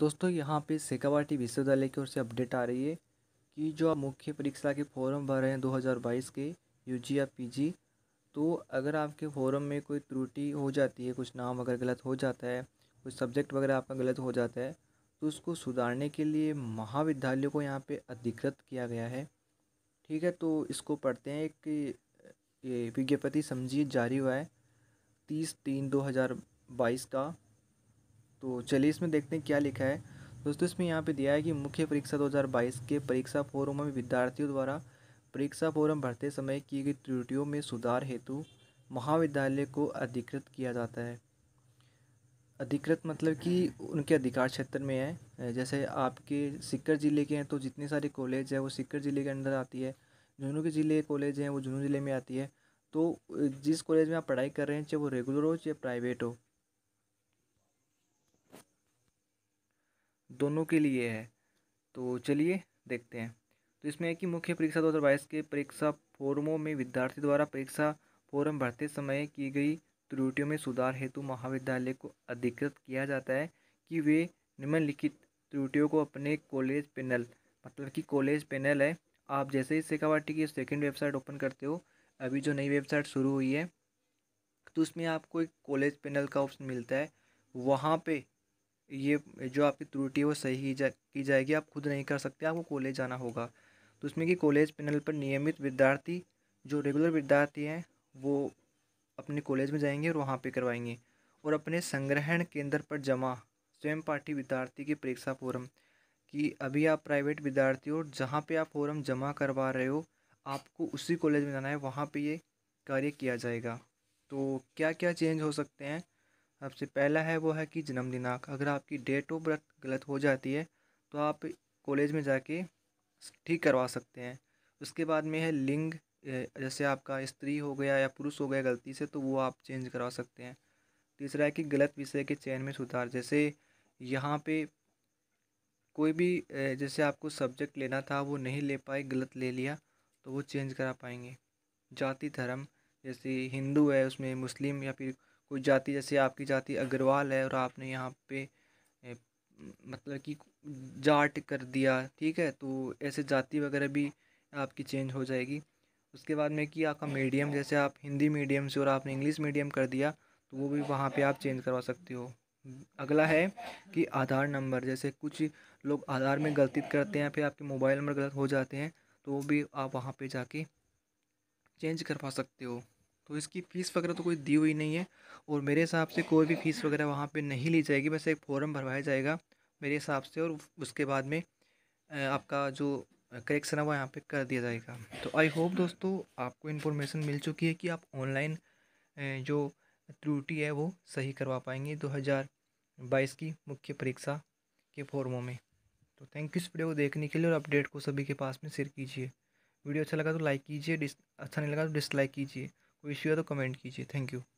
दोस्तों यहाँ पे सेकावाटी विश्वविद्यालय की ओर से अपडेट आ रही है कि जो आप मुख्य परीक्षा के फॉरम भर रहे हैं 2022 के यूजी या पीजी तो अगर आपके फॉरम में कोई त्रुटि हो जाती है कुछ नाम अगर गलत हो जाता है कुछ सब्जेक्ट वगैरह आपका गलत हो जाता है तो उसको सुधारने के लिए महाविद्यालय को यहाँ पर अधिकृत किया गया है ठीक है तो इसको पढ़ते हैं एक विज्ञप्ति समझिए जारी हुआ है तीस तीन दो हज़ार बाईस का तो चलिए इसमें देखते हैं क्या लिखा है दोस्तों इसमें यहाँ पे दिया है कि मुख्य परीक्षा 2022 के परीक्षा फोरम में विद्यार्थियों द्वारा परीक्षा फोरम भरते समय की गई त्रुटियों में सुधार हेतु महाविद्यालय को अधिकृत किया जाता है अधिकृत मतलब कि उनके अधिकार क्षेत्र में है जैसे आपके सिक्कर ज़िले के हैं तो जितने सारे कॉलेज हैं वो सिक्कर ज़िले के अंदर आती है झुनू के ज़िले कॉलेज हैं वो झुनू ज़िले में आती है तो जिस कॉलेज में आप पढ़ाई कर रहे हैं चाहे वो रेगुलर हो चाहे प्राइवेट हो दोनों के लिए है तो चलिए देखते हैं तो इसमें है कि मुख्य परीक्षा बाईस के परीक्षा फोरमों में विद्यार्थी द्वारा परीक्षा फोरम भरते समय की गई त्रुटियों में सुधार हेतु महाविद्यालय को अधिकृत किया जाता है कि वे निम्नलिखित त्रुटियों को अपने कॉलेज पैनल मतलब कि कॉलेज पैनल है आप जैसे ही शेखावाटी की सेकेंड वेबसाइट ओपन करते हो अभी जो नई वेबसाइट शुरू हुई है तो उसमें आपको एक कॉलेज पैनल का ऑप्शन मिलता है वहाँ पे ये जो आपकी त्रुटि है वो सही की जा की जाएगी आप खुद नहीं कर सकते आपको कॉलेज जाना होगा तो इसमें कि कॉलेज पैनल पर नियमित विद्यार्थी जो रेगुलर विद्यार्थी हैं वो अपने कॉलेज में जाएंगे और वहाँ पे करवाएंगे और अपने संग्रहण केंद्र पर जमा स्वयं पाठी विद्यार्थी की परीक्षा फोरम कि अभी आप प्राइवेट विद्यार्थी हो जहाँ पर आप फोरम जमा करवा रहे हो आपको उसी कॉलेज में जाना है वहाँ पर ये कार्य किया जाएगा तो क्या क्या चेंज हो सकते हैं सबसे पहला है वो है कि जन्मदिनांक अगर आपकी डेट ऑफ बर्थ गलत हो जाती है तो आप कॉलेज में जाके ठीक करवा सकते हैं उसके बाद में है लिंग जैसे आपका स्त्री हो गया या पुरुष हो गया गलती से तो वो आप चेंज करवा सकते हैं तीसरा है कि गलत विषय के चयन में सुधार जैसे यहाँ पे कोई भी जैसे आपको सब्जेक्ट लेना था वो नहीं ले पाए गलत ले लिया तो वो चेंज करा पाएंगे जाति धर्म जैसे हिंदू है उसमें मुस्लिम या फिर कोई जाति जैसे आपकी जाति अग्रवाल है और आपने यहाँ पे मतलब कि जाट कर दिया ठीक है तो ऐसे जाति वगैरह भी आपकी चेंज हो जाएगी उसके बाद में कि आपका मीडियम जैसे आप हिंदी मीडियम से और आपने इंग्लिश मीडियम कर दिया तो वो भी वहाँ पे आप चेंज करवा सकते हो अगला है कि आधार नंबर जैसे कुछ लोग आधार में गलती करते हैं फिर आपके मोबाइल नंबर गलत हो जाते हैं तो वो भी आप वहाँ पर जाके चेंज करवा सकते हो तो इसकी फ़ीस वगैरह तो कोई दी हुई नहीं है और मेरे हिसाब से कोई भी फ़ीस वगैरह वहाँ पे नहीं ली जाएगी बस एक फॉर्म भरवाया जाएगा मेरे हिसाब से और उसके बाद में आपका जो करेक्शन है वो यहाँ पे कर दिया जाएगा तो आई होप दोस्तों आपको इन्फॉर्मेशन मिल चुकी है कि आप ऑनलाइन जो त्रुटि है वो सही करवा पाएंगे दो हज़ार बाईस की मुख्य परीक्षा के फॉर्मों में तो थैंक यू इस वीडियो को देखने के लिए और अपडेट को सभी के पास में शेयर कीजिए वीडियो अच्छा लगा तो लाइक कीजिए अच्छा नहीं लगा तो डिसलाइक कीजिए कोई इश्यू है तो कमेंट कीजिए थैंक यू